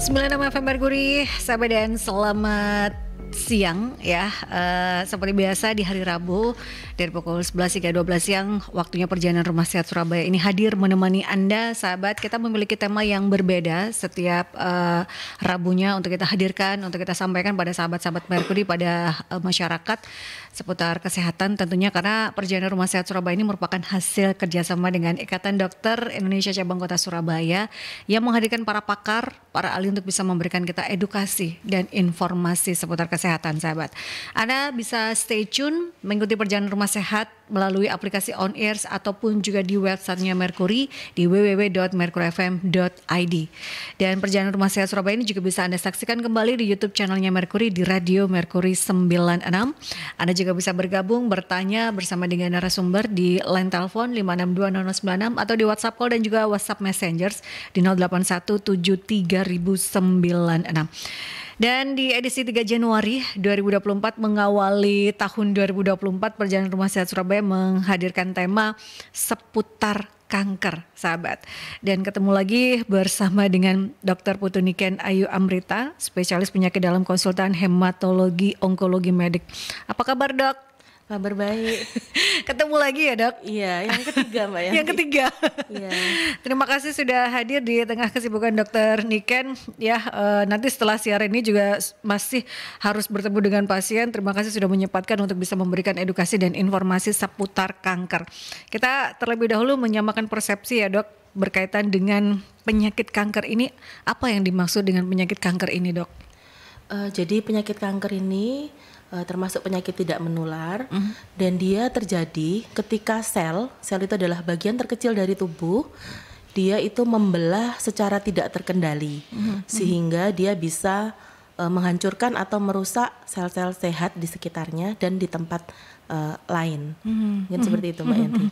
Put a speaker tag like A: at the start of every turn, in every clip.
A: 96 November Guri sampai dan selamat siang ya uh, seperti biasa di hari Rabu dari pukul 11 hingga 12 siang waktunya perjalanan rumah sehat Surabaya ini hadir menemani Anda sahabat kita memiliki tema yang berbeda setiap uh, Rabunya untuk kita hadirkan untuk kita sampaikan pada sahabat-sahabat Merkuri pada uh, masyarakat seputar kesehatan tentunya karena perjalanan rumah sehat Surabaya ini merupakan hasil kerjasama dengan Ikatan Dokter Indonesia Cabang Kota Surabaya yang menghadirkan para pakar para ahli untuk bisa memberikan kita edukasi dan informasi seputar kesehatan sahabat. Anda bisa stay tune mengikuti perjalanan rumah sehat melalui aplikasi On Airs ataupun juga di websitenya Mercury di www.mercuryfm.id. Dan perjalanan rumah sehat Surabaya ini juga bisa Anda saksikan kembali di YouTube channelnya Mercury di Radio Mercury 96. Anda juga bisa bergabung bertanya bersama dengan narasumber di line telepon 5620096 atau di WhatsApp call dan juga WhatsApp Messengers di 081 dan di edisi 3 Januari 2024 mengawali tahun 2024 perjalanan rumah sehat Surabaya menghadirkan tema seputar kanker, sahabat. Dan ketemu lagi bersama dengan Dr. Putu Niken Ayu Amrita, spesialis penyakit dalam konsultan hematologi onkologi medik. Apa kabar, Dok? Kabar baik. Ketemu lagi ya dok? Iya, yang ketiga mbak ya. yang ketiga. Iya. Terima kasih sudah hadir di tengah kesibukan dokter Niken. Ya, uh, nanti setelah siaran ini juga masih harus bertemu dengan pasien. Terima kasih sudah menyempatkan untuk bisa memberikan edukasi dan informasi seputar kanker. Kita terlebih dahulu menyamakan persepsi ya dok berkaitan dengan penyakit kanker ini. Apa yang dimaksud dengan penyakit kanker ini dok?
B: Uh, jadi penyakit kanker ini uh, termasuk penyakit tidak menular mm -hmm. dan dia terjadi ketika sel sel itu adalah bagian terkecil dari tubuh dia itu membelah secara tidak terkendali mm
C: -hmm. sehingga
B: dia bisa uh, menghancurkan atau merusak sel-sel sehat di sekitarnya dan di tempat uh, lain. Hmm, hmm. Mungkin mm -hmm. seperti itu Mbak hmm, Yanti.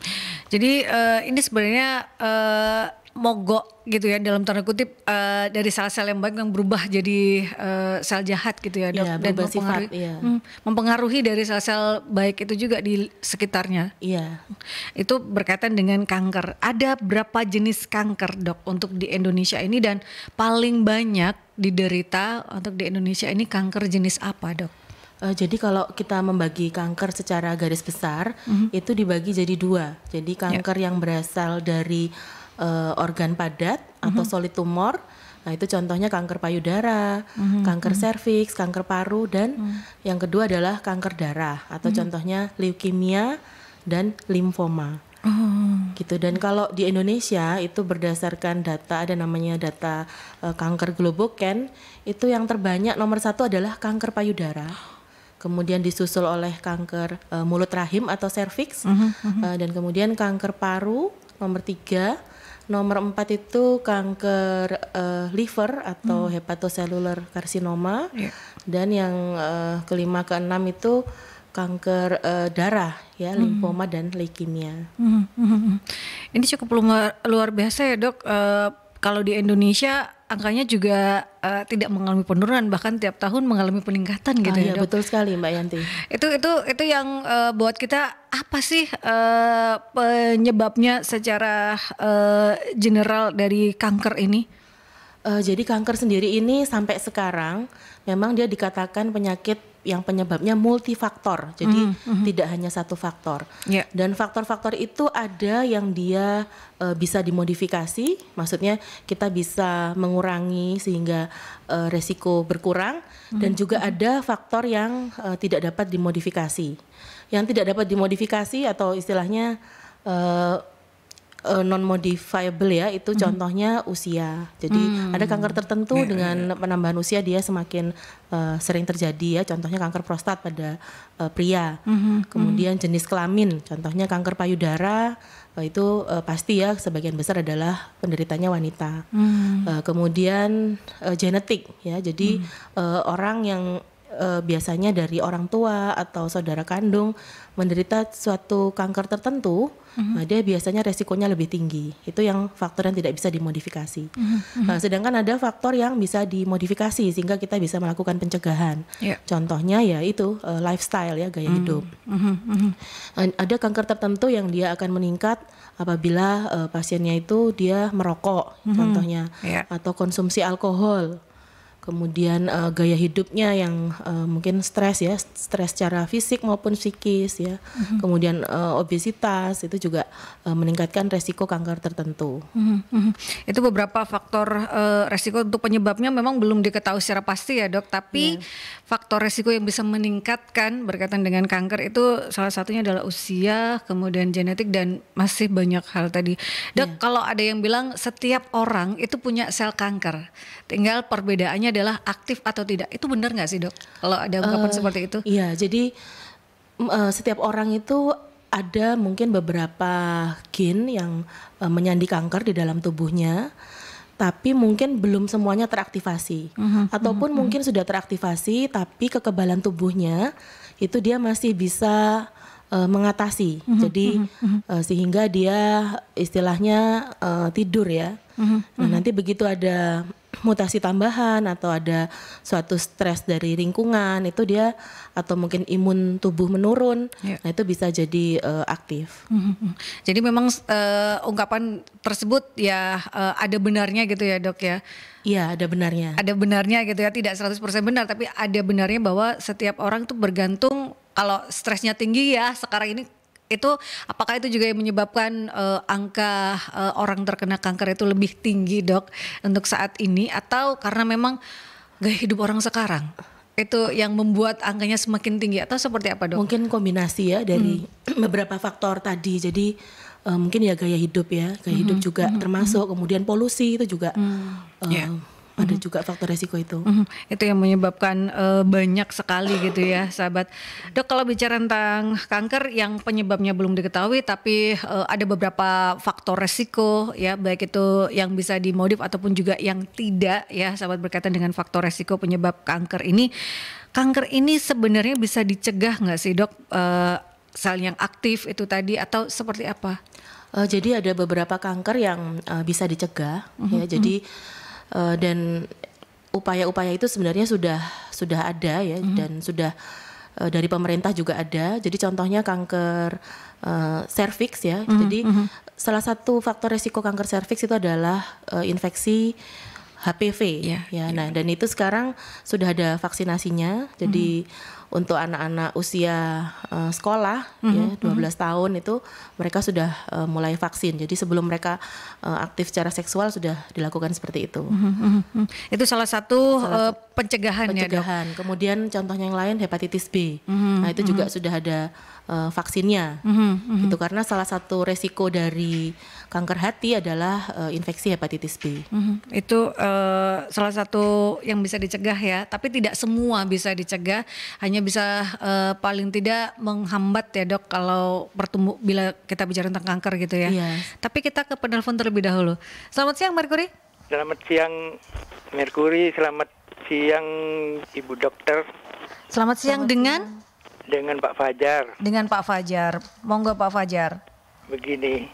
B: Jadi uh, ini sebenarnya
A: uh, mogok gitu ya dalam tanda kutip uh, dari sel-sel yang baik yang berubah jadi uh, sel jahat gitu ya, ya dan mempengaruhi sifat, ya. Hmm, mempengaruhi dari sel-sel baik itu juga di sekitarnya. Iya. Itu berkaitan dengan kanker. Ada berapa jenis kanker, Dok, untuk di Indonesia ini dan paling banyak diderita untuk di Indonesia ini kanker jenis apa, Dok?
B: Uh, jadi kalau kita membagi kanker secara garis besar mm -hmm. itu dibagi jadi dua. Jadi ya. kanker yeah. yang berasal dari uh, organ padat mm-hmm. atau mhm. solid tumor. Nah, itu contohnya kanker payudara, mm-hmm. kanker mhm. serviks, kanker paru dan mm-hmm. yang kedua adalah kanker darah atau mm-hmm. contohnya leukemia dan limfoma.
C: Oh.
B: gitu dan kalau di Indonesia itu berdasarkan data ada namanya data uh, kanker globoken itu yang terbanyak nomor satu adalah kanker payudara kemudian disusul oleh kanker uh, mulut rahim atau serviks uh -huh, uh, dan kemudian kanker paru nomor tiga Nomor empat itu kanker uh, liver atau hmm. hepatoseluler karsinoma. Yeah. Dan yang uh, kelima keenam itu kanker uh, darah ya, hmm. limfoma dan leukemia. Hmm hmm, hmm. hmm.
A: Ini cukup luar, luar biasa ya, Dok. Uh, kalau di Indonesia angkanya juga uh, tidak mengalami penurunan bahkan tiap tahun mengalami peningkatan gitu ah, ya iya, dok. betul sekali Mbak Yanti. Itu itu itu yang uh, buat kita apa sih uh, penyebabnya secara uh,
B: general dari kanker ini? Uh, jadi kanker sendiri ini sampai sekarang memang dia dikatakan penyakit yang penyebabnya multifaktor. Jadi mm -hmm. tidak hanya satu faktor. Yeah. Dan faktor-faktor itu ada yang dia uh, bisa dimodifikasi, maksudnya kita bisa mengurangi sehingga uh, resiko berkurang mm -hmm. dan juga mm-hmm. ada faktor yang uh, tidak dapat dimodifikasi. Yang tidak dapat dimodifikasi atau istilahnya uh, uh, eh, non modifiable ya itu hmm. contohnya usia. Jadi hmm. ada kanker tertentu yeah, dengan yeah. Iya. penambahan usia dia semakin uh, sering terjadi ya. Contohnya kanker prostat pada uh, pria.
C: Hmm. Kemudian
B: hmm. jenis kelamin, contohnya kanker payudara uh, itu uh, pasti ya sebagian besar adalah penderitanya wanita.
C: Hmm. Uh,
B: kemudian uh, genetik ya. Jadi hmm. uh, orang yang e, biasanya dari orang tua atau saudara kandung menderita suatu kanker tertentu, mm-hmm. nah dia biasanya resikonya lebih tinggi. Itu yang faktor yang tidak bisa dimodifikasi.
C: Mm-hmm. Nah,
B: sedangkan ada faktor yang bisa dimodifikasi sehingga kita bisa melakukan pencegahan. Yeah. Contohnya ya itu e, lifestyle ya gaya mm-hmm. hidup.
C: Mm-hmm.
B: Ada kanker tertentu yang dia akan meningkat apabila e, pasiennya itu dia merokok, mm-hmm. contohnya, yeah. atau konsumsi alkohol kemudian uh, gaya hidupnya yang uh, mungkin stres ya, stres secara fisik maupun psikis ya, mm-hmm. kemudian uh, obesitas itu juga uh, meningkatkan resiko kanker tertentu.
A: Mm-hmm. Itu
B: beberapa faktor uh, resiko untuk penyebabnya memang belum diketahui secara pasti
A: ya dok, tapi yeah faktor resiko yang bisa meningkatkan berkaitan dengan kanker itu salah satunya adalah usia, kemudian genetik dan masih banyak hal tadi. Dok, yeah. kalau ada yang bilang setiap orang itu punya sel kanker, tinggal perbedaannya adalah aktif
B: atau tidak. Itu benar nggak sih dok? Kalau ada ungkapan uh, seperti itu? Iya, jadi uh, setiap orang itu ada mungkin beberapa gen yang uh, menyandi kanker di dalam tubuhnya tapi mungkin belum semuanya teraktivasi
C: mm-hmm. ataupun mm-hmm. mungkin
B: sudah teraktivasi tapi kekebalan tubuhnya itu dia masih bisa uh, mengatasi. Mm-hmm. Jadi mm-hmm. Uh, sehingga dia istilahnya uh, tidur ya.
C: Mm-hmm. Nah, mhm. nanti
B: begitu ada mutasi tambahan atau ada suatu stres dari lingkungan itu dia atau mungkin imun tubuh menurun yeah. nah itu bisa jadi uh, aktif mm-hmm. jadi memang uh, ungkapan tersebut
A: ya uh, ada benarnya gitu ya dok ya Iya ada benarnya ada benarnya gitu ya tidak 100% benar tapi ada benarnya bahwa setiap orang tuh bergantung kalau stresnya tinggi ya sekarang ini itu apakah itu juga yang menyebabkan uh, angka uh, orang terkena kanker itu lebih tinggi dok untuk saat ini atau karena memang gaya hidup orang sekarang itu yang membuat angkanya semakin tinggi atau seperti apa dok? Mungkin kombinasi ya dari
B: hmm. beberapa faktor tadi jadi uh, mungkin ya gaya hidup ya gaya hmm. hidup juga hmm. hmm, hmm. termasuk kemudian polusi itu juga hmm. uh, yeah ada juga faktor resiko itu. Mm -hmm. Itu
A: yang menyebabkan uh, banyak sekali gitu ya, sahabat. Dok, kalau bicara tentang kanker yang penyebabnya belum diketahui tapi uh, ada beberapa faktor resiko ya, baik itu yang bisa dimodif ataupun juga yang tidak ya, sahabat berkaitan dengan faktor resiko penyebab kanker ini. Kanker ini sebenarnya bisa dicegah nggak sih, Dok? Uh, sel yang aktif itu tadi atau seperti apa?
B: Uh, jadi ada beberapa kanker yang uh, bisa dicegah mm -hmm. ya. Mm-hmm. Jadi mm -hmm uh, dan upaya-upaya itu sebenarnya sudah sudah ada ya mm -hmm. dan sudah uh, dari pemerintah juga ada. Jadi contohnya kanker uh, serviks ya. Mm -hmm. Jadi mm -hmm. salah satu faktor resiko kanker serviks itu adalah uh, infeksi HPV iya, ya. ya nah, dan itu sekarang sudah ada vaksinasinya. Jadi mm-hmm. untuk anak-anak usia uh, sekolah ya, mm-hmm. ya 12 mm-hmm. tahun itu mereka sudah uh, mulai vaksin. Jadi sebelum mereka uh, aktif secara seksual sudah dilakukan seperti itu.
A: Mm-hmm. mm-hmm.
B: Itu salah satu salah uh, pencegahan, pencegahan ya, Dok. Kemudian contohnya yang lain hepatitis B. Mm-hmm. Nah, itu juga mm-hmm. sudah ada uh, vaksinnya.
A: Mm-hmm,
C: mm-hmm. Itu
B: karena salah satu resiko dari kanker hati adalah uh, infeksi hepatitis B. Hmm, itu uh, salah satu yang bisa dicegah ya,
A: tapi tidak semua bisa dicegah, hanya bisa uh, paling tidak menghambat ya dok kalau bertumbuh bila kita bicara tentang kanker gitu ya. Yes. Iya. Tapi kita ke penelpon terlebih dahulu. Selamat siang Merkuri.
D: Selamat siang Merkuri, selamat siang Ibu Dokter.
A: Selamat siang selamat dengan
D: siang. dengan Pak Fajar.
A: Dengan Pak Fajar. Monggo Pak Fajar.
D: Begini,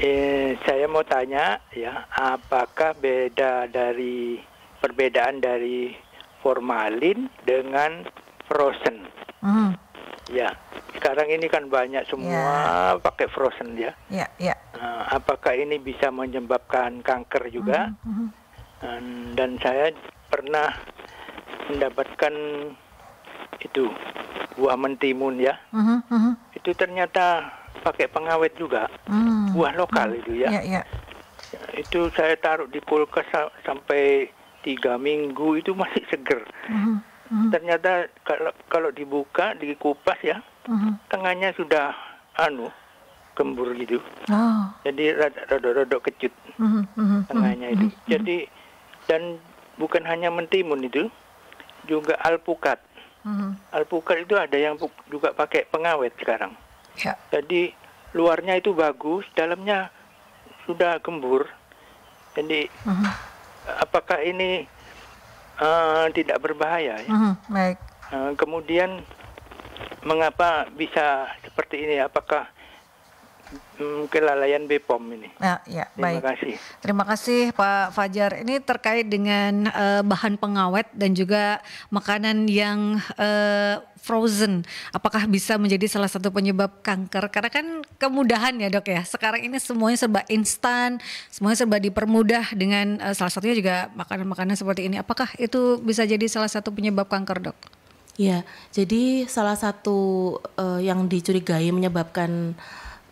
D: Eh, saya mau tanya ya, apakah beda dari perbedaan dari formalin dengan frozen? Mm. Ya, sekarang ini kan banyak semua yeah. pakai frozen ya. Ya, yeah, yeah. Nah, apakah ini bisa menyebabkan kanker juga? Mm -hmm. hmm, hmm. Dan saya pernah mendapatkan itu buah mentimun ya. Mm -hmm. Itu ternyata pakai pengawet juga hmm. buah lokal hmm. itu ya. Yeah, yeah. itu saya taruh di kulkas sampai tiga minggu itu masih seger mm -hmm. ternyata kalau kalau dibuka dikupas ya -hmm. tengahnya sudah anu kembur gitu oh. jadi rada-rada kecut
C: hmm, hmm, -hmm. tengahnya itu hmm,
D: -hmm. jadi dan bukan hanya mentimun itu juga alpukat -hmm. alpukat itu ada yang juga pakai pengawet sekarang Ya. Jadi luarnya itu bagus, dalamnya sudah gembur. Jadi uh mhm. -huh. apakah ini uh, tidak berbahaya? Ya? Uh mhm, -huh. Baik. Uh, kemudian mengapa bisa seperti ini? Apakah mungkin lalayan BPOM ini. Ya, ya Terima baik. kasih.
A: Terima kasih Pak Fajar. Ini terkait dengan uh, bahan pengawet dan juga makanan yang uh, frozen. Apakah bisa menjadi salah satu penyebab kanker? Karena kan kemudahan ya dok ya. Sekarang ini semuanya serba instan, semuanya serba dipermudah dengan uh, salah satunya juga makanan-makanan seperti ini. Apakah itu bisa jadi salah satu penyebab kanker dok?
B: Ya, jadi salah satu uh, yang dicurigai menyebabkan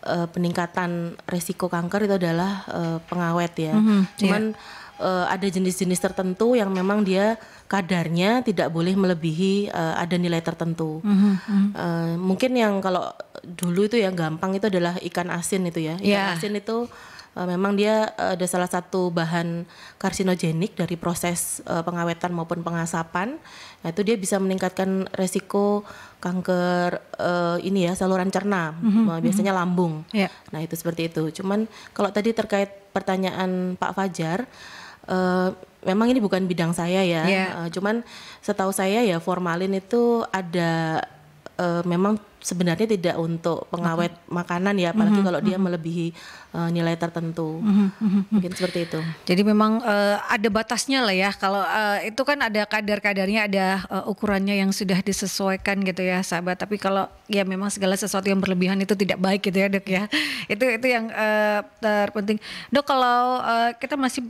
B: uh, peningkatan resiko kanker itu adalah uh, pengawet ya. Mm -hmm, Cuman yeah. uh, ada jenis-jenis tertentu yang memang dia kadarnya tidak boleh melebihi uh, ada nilai tertentu. Mm -hmm, Uh, mungkin yang kalau dulu itu yang gampang itu adalah ikan asin itu ya. Ikan yeah. asin itu uh, memang dia uh, ada salah satu bahan karsinogenik dari proses uh, pengawetan maupun pengasapan. yaitu nah, dia bisa meningkatkan resiko kanker uh, ini ya saluran cerna, mm-hmm. biasanya mhm. lambung. Yeah. Nah, itu seperti itu. Cuman kalau tadi terkait pertanyaan Pak Fajar uh, memang ini bukan bidang saya ya. Yeah. Ya. Uh, cuman setahu saya ya formalin itu ada uh, memang sebenarnya tidak untuk pengawet okay. Mm-hmm. makanan ya apalagi mm -hmm. kalau dia mm-hmm. melebihi uh, nilai tertentu mm -hmm. mungkin seperti itu
A: jadi memang uh, ada batasnya lah ya kalau uh, itu kan ada kadar-kadarnya ada uh, ukurannya yang sudah disesuaikan gitu ya sahabat tapi kalau ya memang segala sesuatu yang berlebihan itu tidak baik gitu ya dok ya itu itu yang uh, terpenting dok kalau uh, kita masih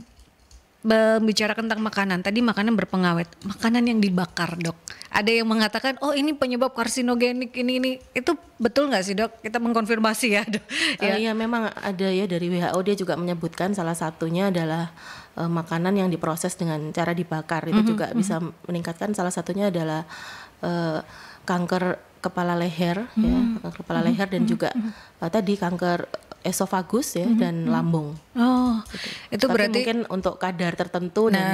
A: Bicara tentang makanan. Tadi makanan berpengawet, makanan yang dibakar, dok. Ada yang mengatakan, oh ini penyebab karsinogenik ini ini. Itu
B: betul nggak sih, dok? Kita mengkonfirmasi ya, dok. Uh, Iya, memang ada ya dari WHO dia juga menyebutkan salah satunya adalah uh, makanan yang diproses dengan cara dibakar. Itu mm -hmm, juga mm -hmm. bisa meningkatkan. Salah satunya adalah uh, kanker kepala leher, mm -hmm. ya, mm-hmm. kepala mm -hmm. leher dan mm -hmm. juga uh, tadi kanker esofagus ya mm -hmm. dan mm-hmm. lambung. Oh, gitu. itu Tapi berarti mungkin untuk kadar tertentu nah. dan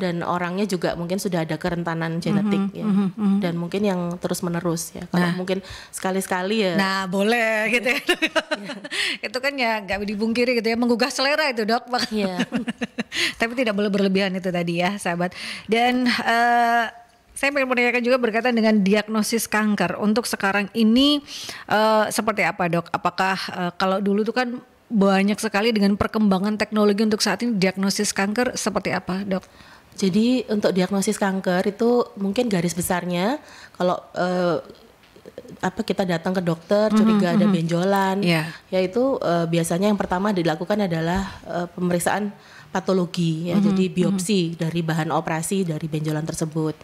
B: dan orangnya juga mungkin sudah ada kerentanan genetik mm -hmm, ya mm -hmm, dan mungkin yang terus menerus ya kalau nah, mungkin sekali sekali ya nah boleh iya. gitu ya itu
A: kan ya nggak dibungkiri gitu ya menggugah selera itu dok yeah. tapi tidak boleh berlebihan itu tadi ya sahabat dan uh, saya ingin menanyakan juga berkaitan dengan diagnosis kanker. Untuk sekarang ini uh, seperti apa dok? Apakah uh, kalau dulu itu kan banyak sekali dengan perkembangan
B: teknologi untuk saat ini diagnosis kanker seperti apa dok? Jadi untuk diagnosis kanker itu mungkin garis besarnya kalau uh, apa kita datang ke dokter mm-hmm, curiga mm -hmm. ada mm-hmm. benjolan, yeah. yaitu uh, biasanya yang pertama dilakukan adalah uh, pemeriksaan patologi ya, mm -hmm. jadi biopsi mm -hmm. dari bahan operasi dari benjolan tersebut.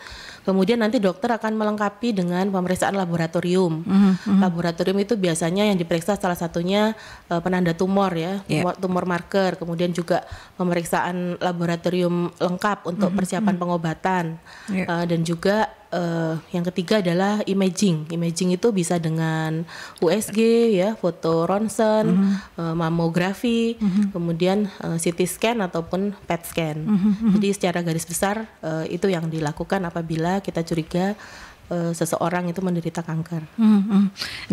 B: Kemudian nanti dokter akan melengkapi dengan pemeriksaan laboratorium. Mm-hmm. Laboratorium itu biasanya yang diperiksa salah satunya uh, penanda tumor ya, yeah. tumor, marker, kemudian juga pemeriksaan laboratorium lengkap untuk mm-hmm. persiapan mhm. pengobatan yeah. Iya. uh, dan juga uh, yang ketiga adalah imaging. Imaging itu bisa dengan USG ya, foto ronsen, mm -hmm. uh, mamografi, mm -hmm. kemudian uh, eh, CT scan ataupun PET scan. Mm -hmm. Jadi secara garis besar uh, itu yang dilakukan apabila kita curiga seseorang itu menderita kanker.
A: Hmm, -hmm.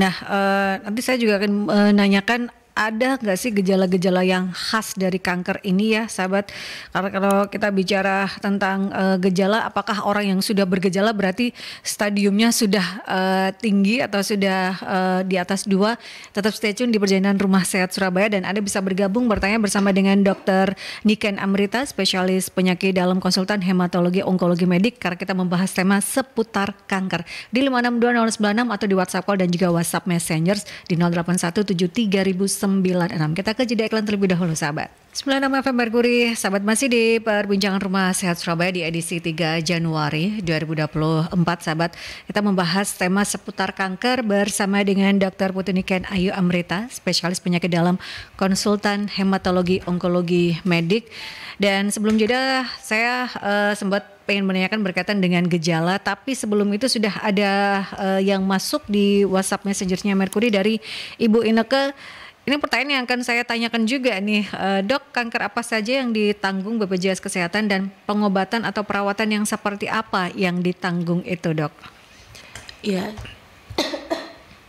A: Nah, uh, nanti saya juga akan menanyakan ada nggak sih gejala-gejala yang khas dari kanker ini ya, sahabat? Karena kalau kita bicara tentang uh, gejala, apakah orang yang sudah bergejala berarti stadiumnya sudah uh, tinggi atau sudah uh, di atas dua? Tetap stay tune di perjalanan Rumah Sehat Surabaya dan Anda bisa bergabung bertanya bersama dengan Dokter Niken Amrita, spesialis penyakit dalam konsultan hematologi onkologi medik karena kita membahas tema seputar kanker di 5620096 atau di WhatsApp call dan juga WhatsApp Messengers di 08173000 96. Kita ke jeda iklan terlebih dahulu sahabat. 96 FM Merkuri, sahabat masih di perbincangan Rumah Sehat Surabaya di edisi 3 Januari 2024 sahabat. Kita membahas tema seputar kanker bersama dengan Dr. Putri Ken Ayu Amrita, spesialis penyakit dalam konsultan hematologi onkologi medik. Dan sebelum jeda saya uh, sempat pengen menanyakan berkaitan dengan gejala, tapi sebelum itu sudah ada uh, yang masuk di WhatsApp messengernya Merkuri dari Ibu Ineke ini pertanyaan yang akan saya tanyakan juga nih, eh, dok kanker apa saja yang ditanggung BPJS Kesehatan dan pengobatan atau perawatan yang seperti apa
B: yang ditanggung itu dok?
A: Ya,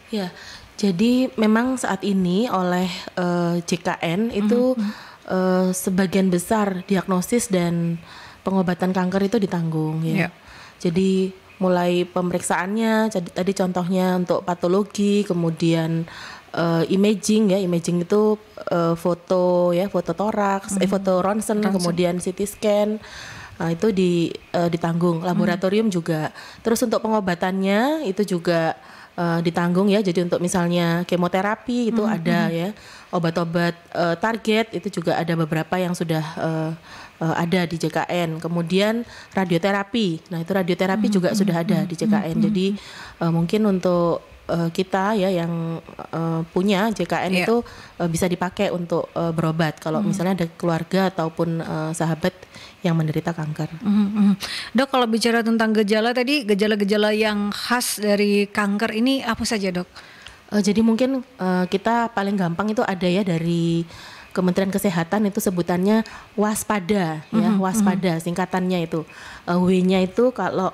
A: ya
B: jadi memang saat ini oleh uh, eh, JKN itu mm -hmm. uh, sebagian besar diagnosis dan pengobatan kanker itu ditanggung ya. Yeah. Jadi mulai pemeriksaannya, jadi tadi contohnya untuk patologi, kemudian uh, imaging ya imaging itu uh, foto ya foto toraks mm -hmm. eh foto ronsen, kemudian CT scan Nah, itu di uh, ditanggung hmm. laboratorium hmm. juga. Terus untuk pengobatannya itu juga uh, ditanggung ya. Jadi untuk misalnya kemoterapi itu hmm. ada hmm. ya. Obat-obat uh, target itu juga ada beberapa yang sudah uh, uh, ada di JKN. Kemudian radioterapi. Nah, itu radioterapi hmm. juga hmm, sudah ada di JKN. Hmm. Jadi uh, mungkin untuk Eh, kita ya yang uh, punya JKN yeah. itu uh, bisa dipakai untuk uh, berobat kalau mm. misalnya ada keluarga ataupun uh, sahabat yang menderita kanker. Mm -hmm.
A: Dok, kalau bicara tentang
B: gejala tadi, gejala-gejala yang khas dari kanker ini apa saja, Dok? Uh, jadi mungkin uh, kita paling gampang itu ada ya dari Kementerian Kesehatan itu sebutannya waspada, mm -hmm. ya mm-hmm, waspada, mm -hmm. singkatannya itu uh, W-nya itu kalau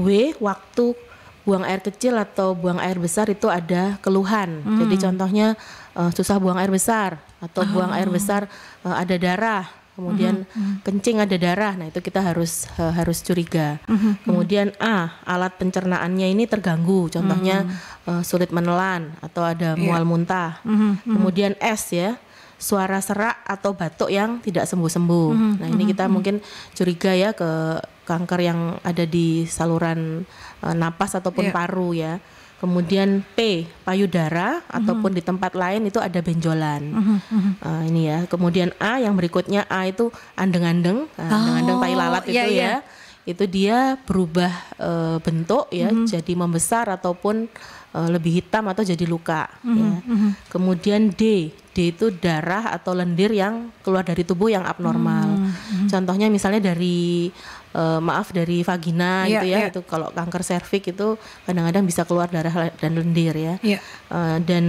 B: W waktu buang air kecil atau buang air besar itu ada keluhan. Hmm. Jadi contohnya uh, susah buang air besar atau oh. buang air besar uh, ada darah kemudian hmm, hmm, -hmm. kencing ada darah. Nah, itu kita harus uh, harus curiga. Hmm, -hmm. Kemudian A, alat pencernaannya ini terganggu. Contohnya -hmm. uh, sulit menelan atau ada yeah. mual muntah.
C: -hmm. Kemudian
B: S ya, suara serak atau batuk yang tidak sembuh-sembuh. Mm -hmm. Nah, ini kita mm -hmm. mungkin curiga ya ke kanker yang ada di saluran uh, napas ataupun yeah. paru ya. Kemudian P payudara mm-hmm. ataupun mhm. di tempat lain itu ada benjolan. Mm-hmm. Uh, ini ya. Kemudian A yang berikutnya A itu andeng-andeng, andeng eh, andeng-andeng tai oh, lalat yeah, itu yeah. ya. Iya. Itu dia berubah uh, bentuk ya, mm-hmm. jadi membesar ataupun uh, lebih hitam atau jadi luka. Mm-hmm. Ya. Mm-hmm. Kemudian D, D itu darah atau lendir yang keluar dari tubuh yang abnormal. Mm-hmm. Contohnya misalnya dari uh, maaf dari vagina yeah, gitu ya yeah. itu kalau kanker serviks itu kadang-kadang bisa keluar darah dan lendir ya yeah. Iya. uh, dan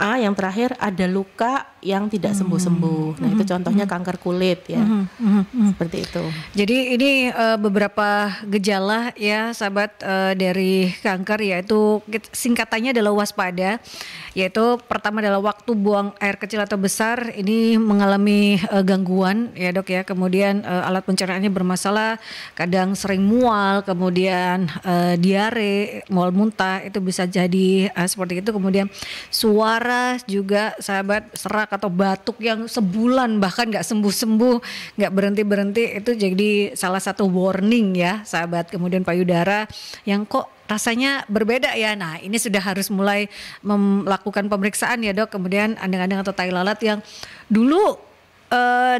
B: A yang terakhir ada luka yang tidak hmm. sembuh-sembuh. Mm-hmm. Nah, itu hmm. contohnya mm-hmm. kanker kulit ya. Mm-hmm. Seperti itu. Jadi ini uh, beberapa
A: gejala ya sahabat uh, dari kanker yaitu singkatannya adalah waspada yaitu pertama adalah waktu buang air kecil atau besar ini mengalami uh, gangguan ya Dok ya. Kemudian uh, alat pencernaannya bermasalah, kadang sering mual, kemudian uh, diare, mual muntah itu bisa jadi uh, seperti itu. Kemudian suara waras juga sahabat serak atau batuk yang sebulan bahkan nggak sembuh-sembuh, nggak berhenti-berhenti itu jadi salah satu warning ya sahabat. Kemudian payudara yang kok rasanya berbeda ya. Nah, ini sudah harus mulai melakukan pemeriksaan ya, Dok. Kemudian andeng-andeng atau tai lalat yang dulu uh,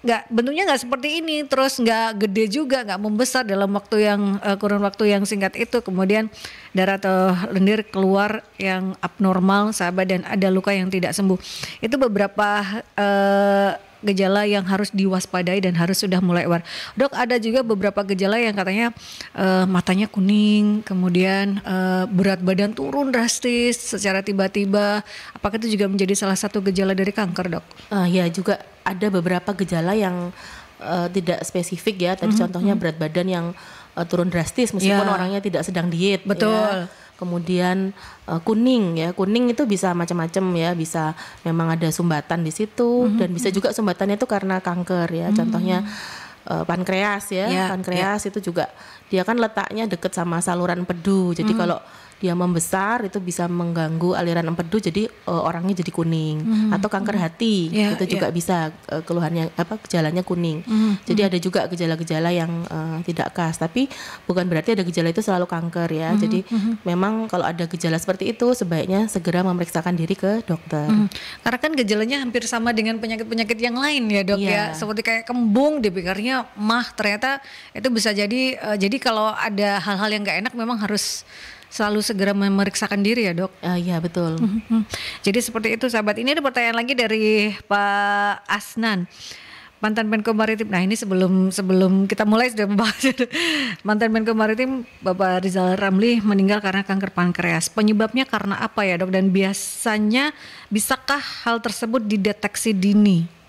A: nggak bentuknya nggak seperti ini terus nggak gede juga nggak membesar dalam waktu yang uh, kurun waktu yang singkat itu kemudian darah atau lendir keluar yang abnormal sahabat dan ada luka yang tidak sembuh itu beberapa uh, gejala yang harus diwaspadai dan harus sudah mulai war. Dok, ada juga beberapa gejala yang katanya uh, matanya kuning, kemudian uh, berat badan turun drastis secara tiba-tiba. Apakah itu juga menjadi salah satu gejala dari kanker, Dok?
B: Uh, ya, juga ada beberapa gejala yang uh, tidak spesifik ya. Tadi mm -hmm. contohnya mm-hmm. berat badan yang uh, turun drastis meskipun yeah. orangnya tidak sedang diet. Ya. Betul. Ya kemudian uh, kuning ya kuning itu bisa macam-macam ya bisa memang ada sumbatan di situ mm -hmm. dan bisa mhm. juga sumbatannya itu karena kanker ya mm -hmm. contohnya uh, pankreas ya yeah, pankreas yeah. itu juga dia kan letaknya dekat sama saluran pedu jadi mm -hmm. kalau dia membesar itu bisa mengganggu aliran empedu jadi uh, orangnya jadi kuning mm-hmm. atau kanker hmm. hati yeah, itu juga yeah. bisa uh, keluhannya apa gejalanya kuning. Mm-hmm. Jadi hmm. ada juga gejala-gejala yang uh, tidak khas tapi bukan berarti ada gejala itu selalu kanker ya. Mm-hmm. Jadi mm-hmm. memang kalau ada gejala seperti itu sebaiknya segera memeriksakan diri ke dokter. Mm-hmm. Karena kan gejalanya hampir sama dengan penyakit-penyakit yang lain ya,
A: Dok yeah. ya. Iya. Seperti kayak kembung dipikirnya mah ternyata itu bisa jadi uh, jadi kalau ada hal-hal yang nggak enak memang harus selalu segera memeriksakan diri ya dok. Uh, Ya betul. Hmm, hmm, hmm. Jadi seperti itu sahabat. Ini ada pertanyaan lagi dari Pak Asnan mantan Menko Maritim. Nah ini sebelum sebelum kita mulai sudah membahas mantan Menko Maritim Bapak Rizal Ramli meninggal karena kanker pankreas. Penyebabnya karena apa ya dok? Dan
B: biasanya bisakah hal tersebut dideteksi dini?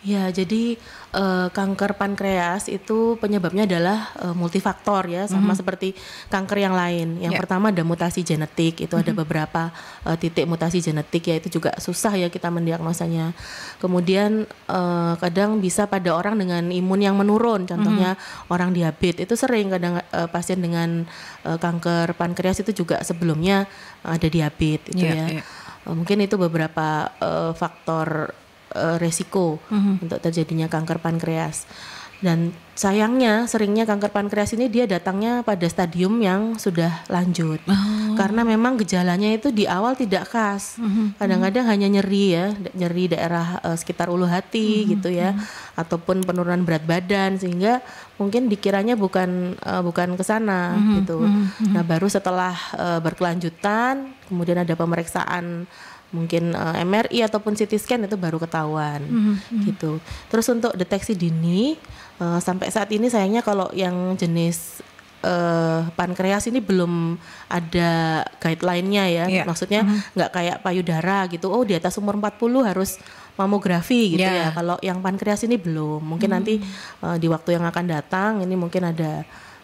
B: Ya, jadi uh, kanker pankreas itu penyebabnya adalah uh, multifaktor ya, sama mm -hmm. seperti kanker yang lain. Yang yeah. pertama ada mutasi genetik, itu mm -hmm. ada mhm. beberapa uh, titik mutasi genetik ya, itu juga susah ya kita mendiagnosanya. Kemudian uh, kadang bisa pada orang dengan imun yang menurun, contohnya mm -hmm. orang diabetes itu sering kadang uh, pasien dengan uh, kanker pankreas itu juga sebelumnya ada diabetes itu yeah, ya. Yeah. Ya. Ya. mungkin itu beberapa uh, faktor uh, resiko mm-hmm. untuk terjadinya kanker pankreas. Dan sayangnya seringnya kanker pankreas ini dia datangnya pada stadium yang sudah lanjut. Oh. Karena memang gejalanya itu di awal tidak khas.
C: Mhm. Kadang-kadang
B: hanya nyeri ya, nyeri daerah uh, sekitar ulu hati mm-hmm. gitu ya mm-hmm. ataupun penurunan berat badan sehingga mungkin dikiranya bukan uh, bukan ke sana mm-hmm. gitu. Mm-hmm. Nah, baru setelah uh, berkelanjutan kemudian ada pemeriksaan mungkin uh, eh, MRI ataupun CT scan itu baru ketahuan mm-hmm. gitu. Terus untuk deteksi dini uh, sampai saat ini sayangnya kalau yang jenis uh, pankreas ini belum ada guideline-nya ya. Yeah. Maksudnya mhm. nggak mm-hmm. kayak payudara gitu. Oh, di atas umur 40 harus mamografi gitu yeah. ya. Kalau yang pankreas ini belum. Mungkin mm-hmm. nanti uh, di waktu yang akan datang ini mungkin ada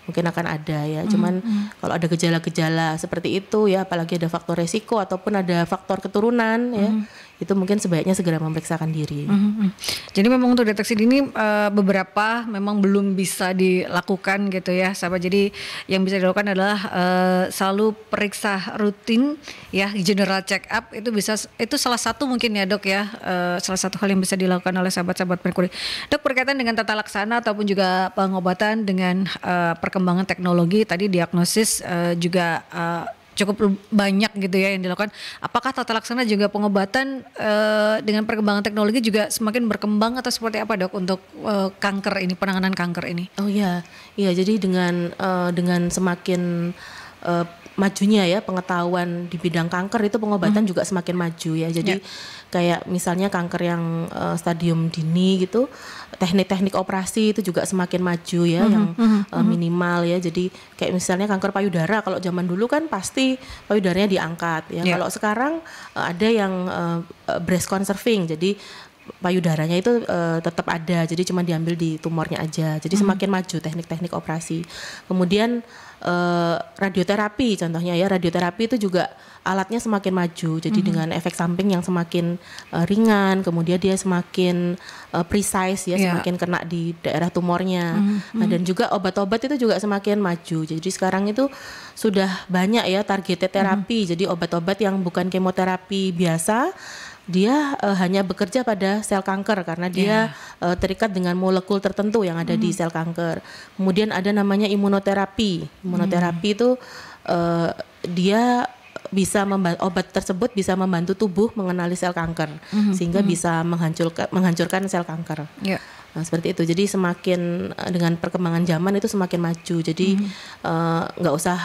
B: mungkin akan ada ya. Cuman mm-hmm. kalau ada gejala-gejala seperti itu ya apalagi ada faktor resiko ataupun ada faktor keturunan mm-hmm. ya itu mungkin sebaiknya segera memeriksakan diri. Mm-hmm. Jadi memang untuk
A: deteksi dini uh, beberapa memang belum bisa dilakukan gitu ya, sahabat. Jadi yang bisa dilakukan adalah uh, selalu periksa rutin ya general check up itu bisa itu salah satu mungkin ya dok ya uh, salah satu hal yang bisa dilakukan oleh sahabat-sahabat merkuri. Dok berkaitan dengan tata laksana ataupun juga pengobatan dengan uh, perkembangan teknologi tadi diagnosis uh, juga uh, cukup banyak gitu ya yang dilakukan. Apakah tata laksana juga pengobatan uh, dengan perkembangan teknologi juga semakin berkembang atau seperti
B: apa dok untuk uh, kanker ini penanganan kanker ini? Oh iya, iya jadi dengan uh, dengan semakin uh, majunya ya pengetahuan di bidang kanker itu pengobatan hmm. juga semakin maju ya. Jadi yeah kayak misalnya kanker yang uh, stadium dini gitu teknik-teknik operasi itu juga semakin maju ya mm-hmm. yang mm-hmm. Uh, minimal ya jadi kayak misalnya kanker payudara kalau zaman dulu kan pasti payudaranya diangkat ya yeah. kalau sekarang uh, ada yang uh, breast conserving jadi payudaranya itu uh, tetap ada jadi cuma diambil di tumornya aja jadi mm-hmm. semakin maju teknik-teknik operasi kemudian e, radioterapi contohnya ya radioterapi itu juga alatnya semakin maju jadi mm -hmm. dengan efek samping yang semakin e, ringan kemudian dia semakin e, precise ya yeah. semakin kena di daerah tumornya mm -hmm. nah, dan juga obat-obat itu juga semakin maju jadi sekarang itu sudah banyak ya targeted terapi mm -hmm. jadi obat-obat yang bukan kemoterapi biasa dia uh, hanya bekerja pada sel kanker karena dia yeah. Ya. uh, terikat dengan molekul tertentu yang ada mm. di hmm. sel kanker. Kemudian ada namanya imunoterapi. Imunoterapi mm. itu uh, dia bisa membantu obat tersebut bisa membantu tubuh mengenali sel kanker mm-hmm. sehingga mm bisa menghancurkan menghancurkan sel kanker. Yeah. Nah, seperti itu. Jadi semakin eh, dengan perkembangan zaman itu semakin maju. Jadi hmm. nggak mm-hmm. uh, usah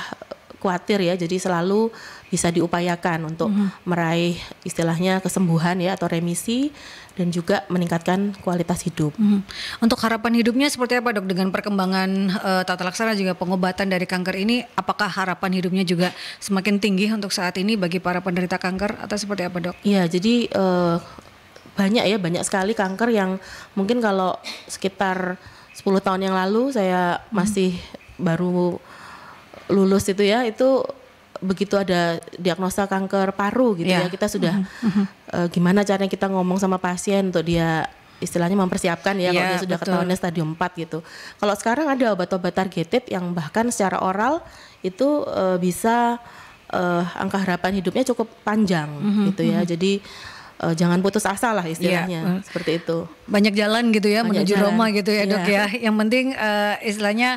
B: khawatir ya, jadi selalu bisa diupayakan untuk mm-hmm. meraih istilahnya kesembuhan ya atau remisi dan juga meningkatkan kualitas hidup. Mm-hmm. Untuk harapan hidupnya seperti apa dok dengan perkembangan uh, tata laksana juga pengobatan dari
A: kanker ini, apakah harapan hidupnya juga semakin tinggi untuk saat ini bagi para penderita kanker
B: atau seperti apa dok? Iya, jadi uh, banyak ya banyak sekali kanker yang mungkin kalau sekitar 10 tahun yang lalu saya mhm. masih hmm. baru lulus itu ya itu begitu ada diagnosa kanker paru gitu yeah. ya iya. kita sudah mm-hmm. uh, gimana caranya kita ngomong sama pasien untuk dia istilahnya mempersiapkan ya yeah, kalau iya, dia sudah betul. ketahuannya stadium 4 gitu. Kalau sekarang ada obat-obat targeted yang bahkan secara oral itu uh, bisa uh, angka harapan hidupnya cukup panjang mm-hmm, gitu ya. Mm-hmm. Jadi jangan putus asa lah istilahnya yeah. Mm. seperti itu.
A: Banyak jalan gitu ya Banyak menuju jalan. Roma gitu ya, yeah. Dok ya. Yang penting uh, istilahnya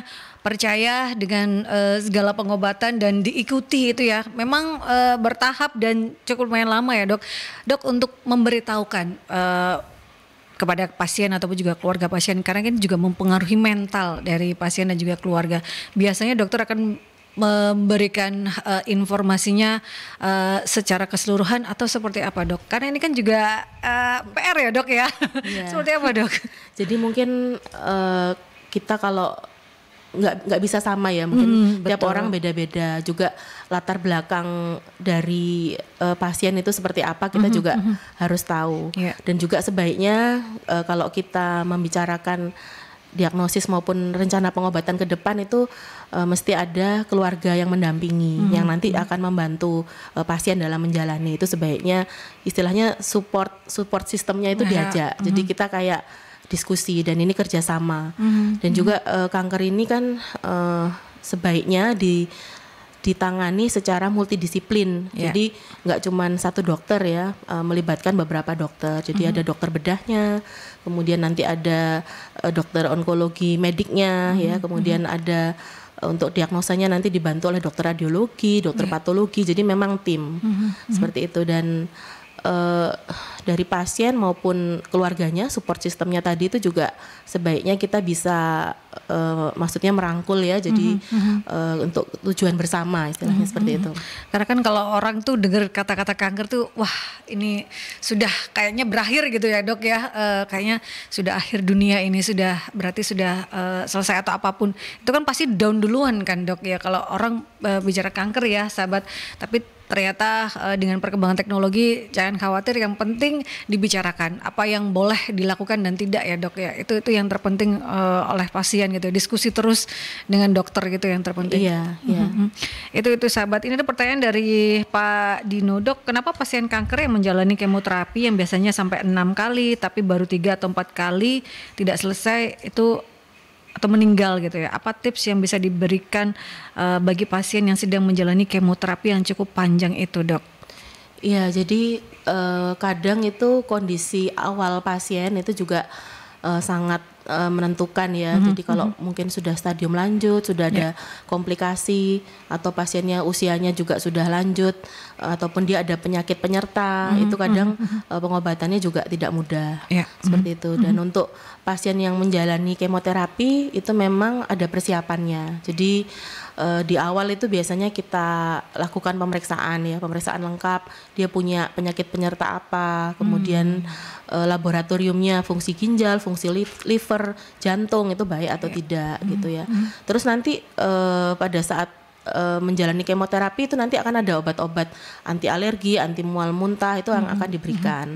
A: percaya dengan uh, segala pengobatan dan diikuti itu ya. Memang uh, bertahap dan cukup lumayan lama ya dok. Dok untuk memberitahukan uh, kepada pasien ataupun juga keluarga pasien karena ini kan juga mempengaruhi mental dari pasien dan juga keluarga. Biasanya dokter akan memberikan uh, informasinya uh, secara keseluruhan atau seperti apa dok? Karena ini kan
B: juga uh, PR ya dok ya. Yeah. seperti apa dok? Jadi mungkin uh, kita kalau nggak nggak bisa sama ya mungkin hmm, tiap betul. orang beda-beda juga latar belakang dari uh, pasien itu seperti apa kita mm-hmm, juga mm-hmm. harus tahu yeah. dan juga sebaiknya uh, kalau kita membicarakan diagnosis maupun rencana pengobatan ke depan itu uh, mesti ada keluarga yang mendampingi mm-hmm. yang nanti akan membantu uh, pasien dalam menjalani itu sebaiknya istilahnya support support sistemnya itu ya, diajak -hmm. jadi kita kayak diskusi dan ini kerjasama
C: mm-hmm. dan mhm. juga
B: uh, kanker ini kan uh, sebaiknya di ditangani secara multidisiplin yeah. jadi nggak cuma satu dokter ya uh, melibatkan beberapa dokter jadi mm-hmm. ada dokter bedahnya kemudian nanti ada uh, dokter onkologi mediknya mm-hmm. ya mhm. kemudian mm-hmm. ada untuk diagnosanya nanti dibantu oleh dokter radiologi, dokter yeah. patologi. Jadi memang tim mm
C: -hmm. seperti
B: itu dan eh, dari pasien maupun keluarganya support sistemnya tadi itu juga sebaiknya kita bisa eh, maksudnya merangkul ya jadi mm -hmm. eh, untuk tujuan bersama istilahnya mm -hmm. seperti mhm. itu karena kan kalau orang tuh dengar kata-kata kanker tuh
A: wah ini sudah kayaknya berakhir gitu ya dok ya e, kayaknya sudah akhir dunia ini sudah berarti sudah e, selesai atau apapun itu kan pasti down duluan kan dok ya kalau orang e, bicara kanker ya sahabat tapi ternyata uh, dengan perkembangan teknologi jangan khawatir yang penting dibicarakan apa yang boleh dilakukan dan tidak ya dok ya itu itu yang terpenting uh, oleh pasien gitu diskusi terus dengan dokter gitu yang terpenting iya iya mm-hmm. itu itu sahabat ini ada pertanyaan dari Pak Dino dok kenapa pasien kanker yang menjalani kemoterapi yang biasanya sampai enam kali tapi baru tiga atau empat kali tidak selesai itu atau meninggal gitu ya. Apa tips yang bisa diberikan uh, bagi pasien yang sedang menjalani kemoterapi yang cukup panjang itu, Dok?
B: Iya, jadi uh, kadang itu kondisi awal pasien itu juga uh, sangat uh, menentukan ya. Mm -hmm. Jadi kalau mm -hmm. mungkin sudah stadium lanjut, sudah ada ya. komplikasi atau pasiennya usianya juga sudah lanjut uh, ataupun dia ada penyakit penyerta, mm -hmm. itu kadang mm -hmm. uh, pengobatannya juga tidak mudah. Yeah. Seperti mm -hmm. itu. Dan mm -hmm. untuk pasien yang menjalani kemoterapi itu memang ada persiapannya. Jadi uh, di awal itu biasanya kita lakukan pemeriksaan ya, pemeriksaan lengkap, dia punya penyakit penyerta apa, kemudian mm -hmm uh, laboratoriumnya fungsi ginjal, fungsi liver, jantung itu baik atau yeah. tidak mm. gitu ya. Mm. Terus nanti uh, pada saat uh, menjalani kemoterapi itu nanti akan ada obat-obat anti alergi, anti mual muntah itu yang mm-hmm. akan diberikan.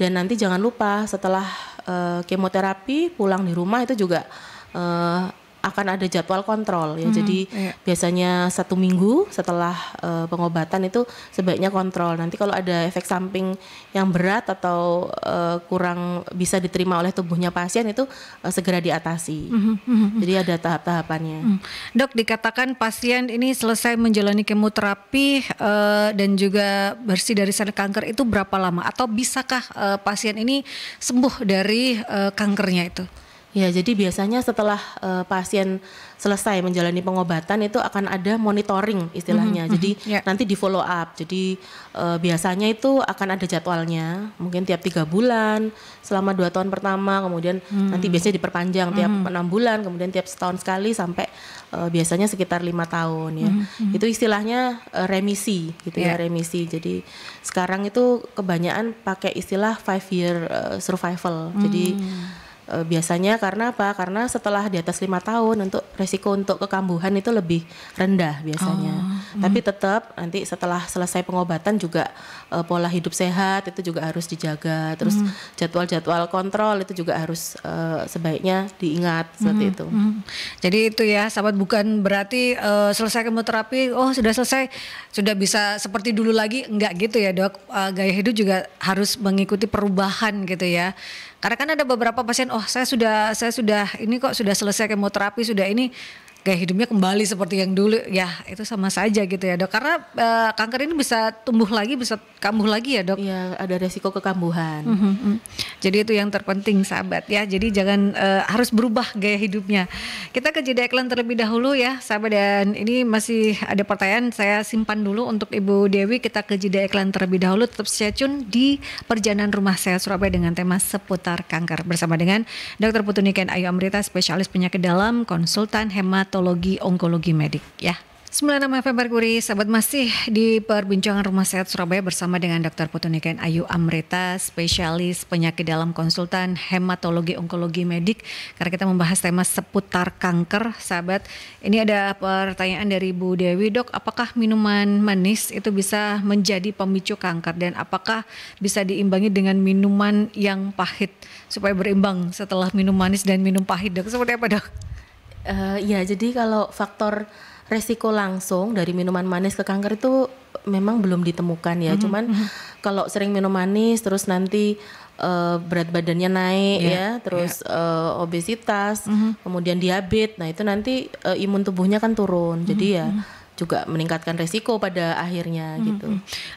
B: Dan nanti jangan lupa setelah uh, kemoterapi pulang di rumah itu juga uh, akan ada jadwal kontrol ya. Hmm, Jadi iya. biasanya satu minggu setelah uh, pengobatan itu sebaiknya kontrol. Nanti kalau ada efek samping yang berat atau uh, kurang bisa diterima oleh tubuhnya pasien itu uh, segera diatasi. Hmm, hmm, hmm, hmm, Jadi ada tahap-tahapannya. Hmm. Dok dikatakan
A: pasien ini selesai menjalani kemoterapi uh, dan juga bersih dari sel kanker
B: itu berapa lama atau bisakah uh, pasien ini sembuh dari uh, kankernya itu? Ya, jadi biasanya setelah uh, pasien selesai menjalani pengobatan itu akan ada monitoring istilahnya. Mm -hmm, jadi mm -hmm, yeah. nanti di follow up. Jadi uh, biasanya itu akan ada jadwalnya, mungkin tiap tiga bulan, selama dua tahun pertama, kemudian mm. nanti biasanya diperpanjang tiap mm-hmm. enam bulan, kemudian tiap setahun sekali sampai uh, biasanya sekitar lima tahun ya. Mm -hmm. Itu istilahnya uh, remisi gitu yeah. ya remisi. Jadi sekarang itu kebanyakan pakai istilah five year uh, survival. Mm. Jadi e, biasanya karena apa? Karena setelah di atas lima tahun untuk resiko untuk kekambuhan itu lebih rendah biasanya. Oh. Mm-hmm. Tapi tetap nanti setelah selesai pengobatan juga uh, pola hidup sehat itu juga harus dijaga. Terus mm-hmm. jadwal-jadwal kontrol itu juga harus uh, sebaiknya diingat mm-hmm. seperti hmm. itu. Hmm. Jadi itu ya sahabat bukan berarti uh,
A: selesai kemoterapi oh sudah selesai sudah bisa seperti dulu lagi enggak gitu ya dok. Uh, gaya hidup juga harus mengikuti perubahan gitu ya. Karena kan ada beberapa pasien oh saya sudah saya sudah ini kok sudah selesai kemoterapi sudah ini gaya hidupnya kembali seperti yang dulu ya itu sama saja gitu ya dok karena uh, kanker ini bisa tumbuh lagi bisa kambuh lagi ya dok ya ada resiko kekambuhan mm -hmm. jadi itu yang terpenting sahabat ya jadi jangan uh, harus berubah gaya hidupnya kita ke jeda iklan terlebih dahulu ya sahabat dan ini masih ada pertanyaan saya simpan dulu untuk ibu Dewi kita ke jeda iklan terlebih dahulu tetap stay di perjalanan rumah saya Surabaya dengan tema seputar kanker bersama dengan Dr. Putu Niken Ayu Amrita spesialis penyakit dalam konsultan hemat hematologi onkologi medik ya. 96 FM Merkuri, sahabat masih di perbincangan Rumah Sehat Surabaya bersama dengan Dr. Putu Ayu Amrita, spesialis penyakit dalam konsultan hematologi onkologi medik. Karena kita membahas tema seputar kanker, sahabat. Ini ada pertanyaan dari Bu Dewi, dok, apakah minuman manis itu bisa menjadi pemicu kanker dan apakah bisa diimbangi dengan minuman yang pahit supaya berimbang setelah minum
B: manis dan minum pahit, dok? Seperti apa, dok? uh, ya jadi kalau faktor resiko langsung dari minuman manis ke kanker itu memang belum ditemukan ya. Mm -hmm. Cuman mm-hmm. kalau sering minum manis terus nanti uh, berat badannya naik yeah. ya, terus yeah. Iya. uh, obesitas, mm -hmm. kemudian diabetes. Nah, itu nanti uh, imun tubuhnya kan turun. Mm -hmm. Jadi mm-hmm, ya mm -hmm juga meningkatkan resiko pada akhirnya hmm. gitu.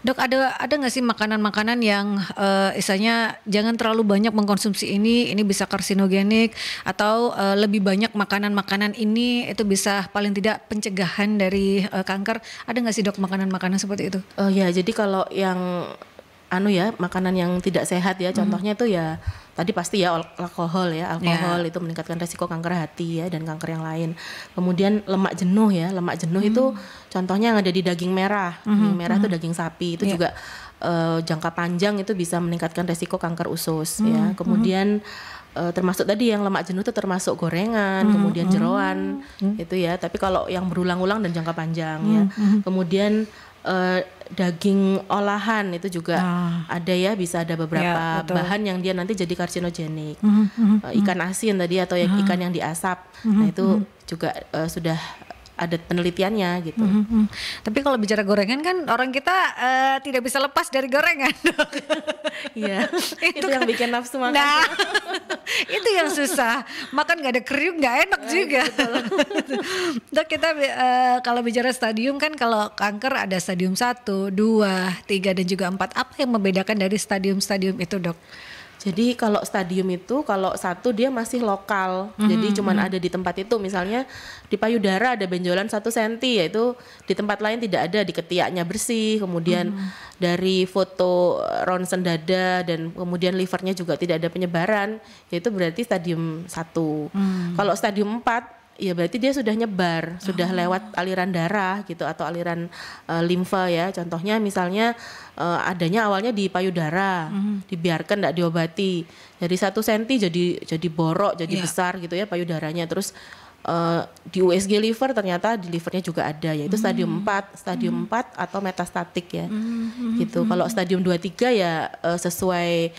B: Dok ada ada nggak sih
A: makanan-makanan yang uh, istilahnya jangan terlalu banyak mengkonsumsi ini, ini bisa karsinogenik atau uh, lebih banyak makanan-makanan ini itu bisa paling tidak pencegahan dari uh, kanker. Ada nggak sih dok makanan-makanan seperti itu?
B: Oh uh, ya jadi kalau yang anu ya makanan yang tidak sehat ya contohnya itu ya tadi pasti ya alkohol ya alkohol yeah. itu meningkatkan resiko kanker hati ya dan kanker yang lain kemudian lemak jenuh ya lemak jenuh hmm. itu contohnya yang ada di daging merah -hmm. daging merah mm -hmm. itu daging sapi itu yeah. juga uh, jangka panjang itu bisa meningkatkan resiko kanker usus -hmm. ya hmm. kemudian -hmm. termasuk tadi yang lemak jenuh itu termasuk gorengan, -hmm. kemudian hmm. jeroan -hmm. itu ya. Tapi kalau yang berulang-ulang dan jangka panjang -hmm. ya. Hmm. Kemudian uh, daging olahan itu juga ah. ada ya bisa ada beberapa ya, bahan yang dia nanti jadi karsinogenik
C: mm -hmm, uh, eh, ikan
B: mhm. asin tadi atau mm -hmm. ikan yang diasap mm -hmm, nah mhm, itu mm -hmm. juga uh, sudah ada penelitiannya gitu. Mm -hmm. Tapi kalau bicara gorengan kan orang kita uh, tidak bisa lepas dari gorengan
A: Iya. itu, yang kan- bikin nafsu makan. Nah, itu yang susah. Makan nggak ada kriuk nggak enak eh, juga. dok kita uh, kalau bicara stadium kan kalau kanker ada stadium satu, dua, tiga dan juga empat. Apa yang
B: membedakan dari stadium-stadium itu dok? Jadi kalau stadium itu kalau satu dia masih lokal, mm-hmm. jadi mhm, cuman mhm. ada di tempat itu. Misalnya di payudara ada benjolan satu senti, yaitu di tempat lain tidak ada, di ketiaknya bersih. Kemudian mm-hmm. dari foto ronsen dada dan kemudian livernya juga tidak ada penyebaran, yaitu berarti stadium satu. Mm-hmm. Kalau stadium empat ya berarti dia sudah nyebar, sudah ah. lewat aliran darah gitu atau aliran uh, limfa ya. Contohnya misalnya uh, adanya awalnya di payudara, mm. dibiarkan tidak diobati. Dari satu senti jadi jadi borok, jadi yeah. besar gitu ya payudaranya. Terus uh, di USG liver ternyata di livernya juga ada yaitu mm. stadium 4, stadium mm. 4 atau metastatik ya. Mm. Gitu. Hmm. Kalau stadium 2 3 ya uh, sesuai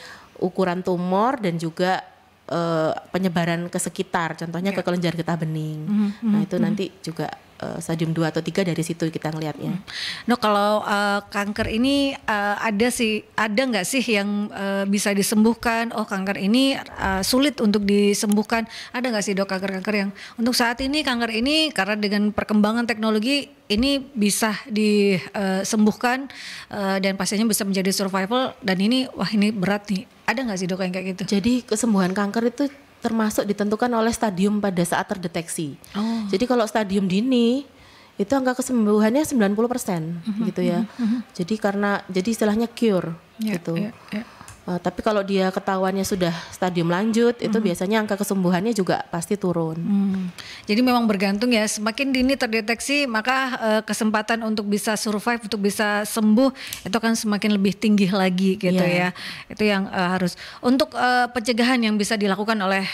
B: ukuran tumor dan juga uh, penyebaran ke sekitar, contohnya yeah. ke iya. kelenjar getah bening. Mm
A: -hmm.
C: Nah mhm. itu mm -hmm. nanti
B: juga uh, stadium 2 atau 3 dari situ kita ngelihatnya. Nah, hmm.
A: No kalau uh, kanker ini uh, ada sih ada nggak sih yang uh, bisa disembuhkan? Oh kanker ini uh, sulit untuk disembuhkan. Ada nggak sih dok kanker-kanker yang untuk saat ini kanker ini karena dengan perkembangan teknologi ini bisa disembuhkan uh, dan pasiennya bisa menjadi survival
B: dan ini wah ini berat nih. Ada nggak sih dok yang kayak gitu? Jadi kesembuhan kanker itu termasuk ditentukan oleh stadium pada saat terdeteksi. Oh. Jadi kalau stadium dini itu angka kesembuhannya 90% mm -hmm, gitu ya. Mm -hmm. Jadi karena jadi istilahnya cure yeah, gitu. Yeah, yeah. Uh, tapi kalau dia ketahuannya sudah stadium lanjut, itu mm biasanya angka kesembuhannya juga pasti turun. Mm.
A: Jadi memang bergantung
B: ya, semakin dini terdeteksi maka
A: uh, kesempatan untuk bisa survive, untuk bisa sembuh itu akan semakin lebih tinggi lagi gitu yeah. ya. Itu yang uh, harus. Untuk uh, pencegahan yang bisa dilakukan oleh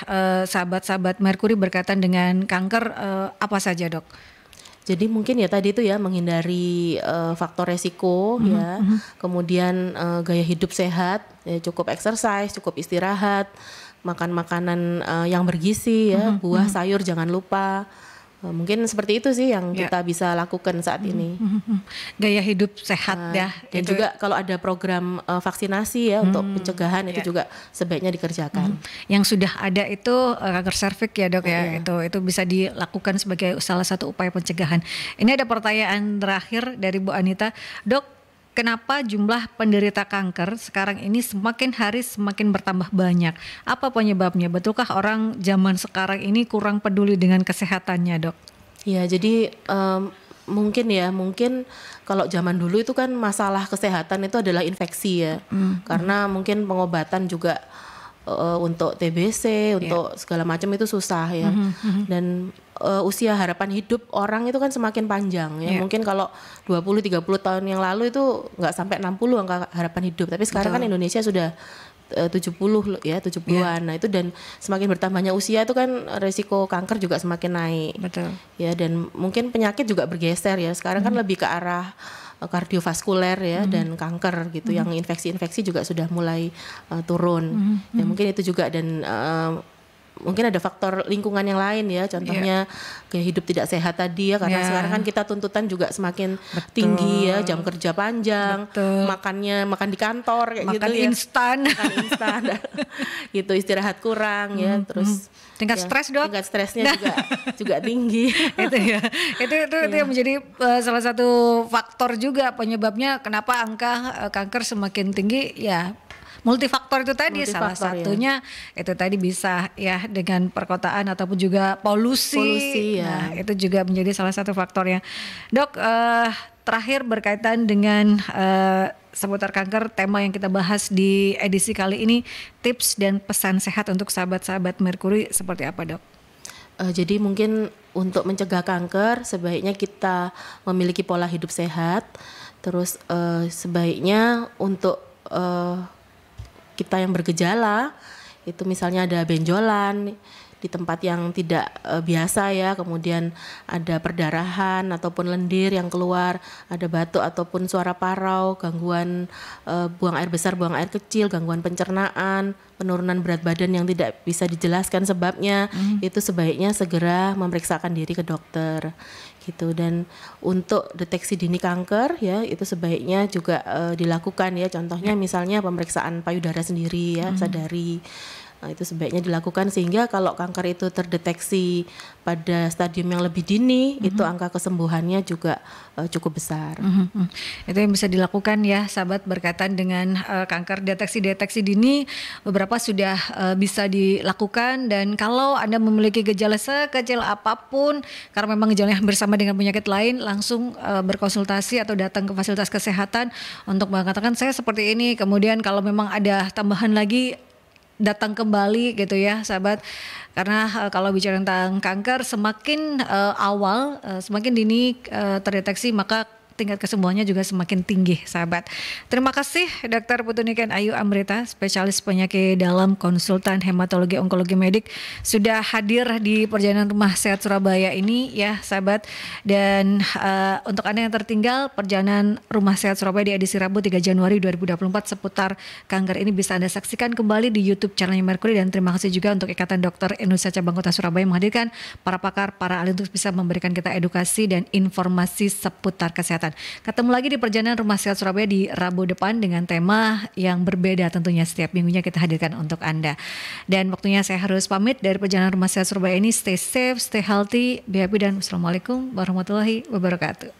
B: sahabat sahabat-sahabat Merkuri berkaitan dengan kanker uh, apa saja dok? Jadi mungkin ya tadi itu ya menghindari uh, faktor resiko mm -hmm. ya. Mhm. Kemudian uh, gaya hidup sehat, ya cukup exercise, cukup istirahat, makan makanan uh, yang bergizi ya, mm -hmm. buah, mm -hmm. sayur jangan lupa Eh, mungkin seperti itu sih yang ya. kita bisa lakukan saat ini hmm, hmm, hmm, gaya hidup sehat nah, ya dan itu. juga kalau ada program uh, vaksinasi ya hmm, untuk pencegahan ya. itu juga sebaiknya dikerjakan yang sudah ada itu
A: kanker eh, serviks ya dok oh, ya iya. itu itu bisa dilakukan sebagai salah satu upaya pencegahan ini ada pertanyaan terakhir dari Bu Anita dok kenapa jumlah penderita kanker sekarang ini semakin hari semakin bertambah banyak? Apa penyebabnya? Betulkah orang zaman sekarang ini kurang peduli dengan kesehatannya, dok?
B: Ya, jadi um, mungkin ya, mungkin kalau zaman dulu itu kan masalah kesehatan itu adalah infeksi ya, hmm. karena mungkin pengobatan juga uh, untuk TBC, yeah. untuk segala macam itu susah ya. Mm -hmm. Dan uh, usia harapan hidup orang itu kan semakin panjang ya. Yeah. Mungkin kalau 20 30 tahun yang lalu itu nggak sampai 60 angka harapan hidup, tapi sekarang kan Betul. kan Indonesia sudah eh, uh, 70 ya, 70-an. Yeah. Nah, itu dan semakin bertambahnya usia itu kan resiko kanker juga semakin naik. Betul. Ya, dan mungkin penyakit juga bergeser ya. Sekarang mm -hmm. kan mhm. lebih ke arah Eh, kardiovaskuler ya mm dan kanker gitu mm yang infeksi-infeksi juga sudah mulai uh, turun mm ya mungkin itu juga dan eh, mungkin ada faktor lingkungan yang lain ya contohnya yeah. kayak hidup tidak sehat tadi ya karena yeah. sekarang kan kita tuntutan juga semakin Betul. tinggi ya jam kerja panjang Betul. makannya makan di kantor kayak makan gitu ya. instan. instan gitu istirahat kurang hmm, ya terus hmm. tingkat ya, stres dok tingkat stresnya nah. juga juga tinggi itu ya itu itu, yeah. yang menjadi
A: uh, salah satu faktor juga penyebabnya kenapa angka uh, kanker semakin tinggi ya multifaktor itu tadi multifaktor, salah iya. satunya ya. itu tadi bisa ya dengan perkotaan ataupun juga polusi. Polusi ya. Nah, itu juga menjadi salah satu faktornya. Dok, uh, terakhir berkaitan dengan uh, seputar kanker tema yang kita bahas di edisi kali ini tips dan pesan sehat untuk sahabat-sahabat Merkuri
B: seperti apa, Dok? Uh, jadi mungkin untuk mencegah kanker sebaiknya kita memiliki pola hidup sehat terus uh, sebaiknya untuk uh, kita yang bergejala itu misalnya ada benjolan di tempat yang tidak e, biasa ya, kemudian ada perdarahan ataupun lendir yang keluar, ada batuk ataupun suara parau, gangguan e, buang air besar, buang air kecil, gangguan pencernaan, penurunan berat badan yang tidak bisa dijelaskan sebabnya, mm. itu sebaiknya segera memeriksakan diri ke dokter gitu dan untuk deteksi dini kanker ya itu sebaiknya juga uh, dilakukan ya contohnya ya. misalnya pemeriksaan payudara sendiri ya hmm. sadari Nah, itu sebaiknya dilakukan sehingga kalau kanker itu terdeteksi pada stadium yang lebih dini, mm -hmm. itu angka kesembuhannya juga uh, cukup besar. Mm -hmm. Itu yang bisa dilakukan ya, sahabat berkaitan dengan
A: uh, kanker deteksi-deteksi dini beberapa sudah uh, bisa dilakukan dan kalau Anda memiliki gejala sekecil apapun karena memang gejala yang bersama dengan penyakit lain langsung uh, berkonsultasi atau datang ke fasilitas kesehatan untuk mengatakan saya seperti ini, kemudian kalau memang ada tambahan lagi datang kembali gitu ya sahabat karena uh, kalau bicara tentang kanker semakin uh, awal uh, semakin dini uh, terdeteksi maka tingkat kesembuhannya juga semakin tinggi, sahabat. Terima kasih Dr. Putu Niken Ayu Amrita, spesialis penyakit dalam konsultan hematologi onkologi medik sudah hadir di perjalanan rumah sehat Surabaya ini ya, sahabat. Dan uh, untuk Anda yang tertinggal perjalanan rumah sehat Surabaya di edisi Rabu 3 Januari 2024 seputar kanker ini bisa Anda saksikan kembali di YouTube channelnya Mercury dan terima kasih juga untuk Ikatan Dokter Indonesia Cabang Kota Surabaya menghadirkan para pakar, para ahli untuk bisa memberikan kita edukasi dan informasi seputar kesehatan kesehatan. Ketemu lagi di perjalanan Rumah Sehat Surabaya di Rabu depan dengan tema yang berbeda tentunya setiap minggunya kita hadirkan untuk Anda. Dan waktunya saya harus pamit dari perjalanan Rumah Sehat Surabaya ini. Stay safe, stay healthy, be happy dan wassalamualaikum warahmatullahi wabarakatuh.